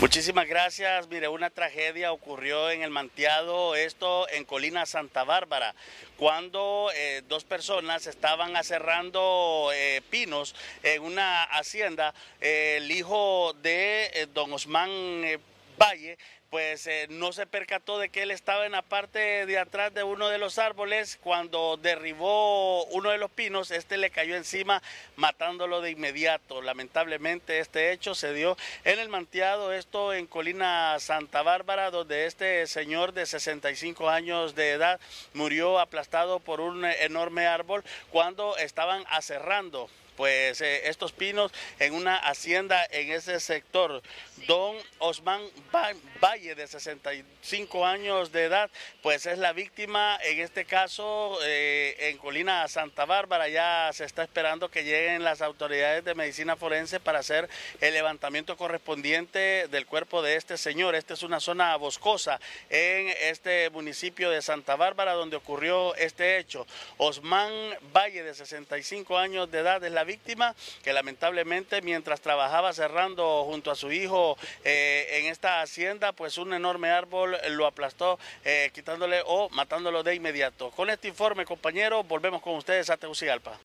Muchísimas gracias. Mire, una tragedia ocurrió en el Manteado, esto en Colina Santa Bárbara, cuando eh, dos personas estaban aserrando eh, pinos en una hacienda. el hijo de eh, don Osman valle, pues eh, no se percató de que él estaba en la parte de atrás de uno de los árboles. Cuando derribó uno de los pinos, este le cayó encima, matándolo de inmediato. Lamentablemente, este hecho se dio en el manteado, esto en Colina Santa Bárbara, donde este señor de 65 años de edad murió aplastado por un enorme árbol cuando estaban aserrando pues eh, estos pinos en una hacienda en ese sector. Don Osman Valle, de 65 años de edad, pues es la víctima en este caso eh, en Colina Santa Bárbara. Ya se está esperando que lleguen las autoridades de medicina forense para hacer el levantamiento correspondiente del cuerpo de este señor. Esta es una zona boscosa en este municipio de Santa Bárbara donde ocurrió este hecho. Osman Valle, de 65 años de edad, es la víctima que lamentablemente mientras trabajaba cerrando junto a su hijo eh, en esta hacienda, pues un enorme árbol lo aplastó, eh, quitándole o matándolo de inmediato. Con este informe, compañero volvemos con ustedes a Tegucigalpa.